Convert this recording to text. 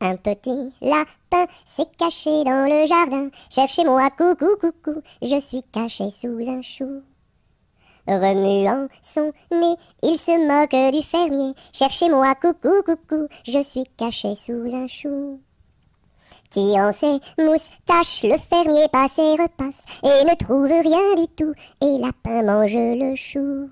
Un petit lapin s'est caché dans le jardin. Cherchez-moi, coucou, coucou, je suis caché sous un chou. Remuant son nez, il se moque du fermier. Cherchez-moi, coucou, coucou, je suis caché sous un chou. Qui en sait tache le fermier passe et repasse, et ne trouve rien du tout, et lapin mange le chou.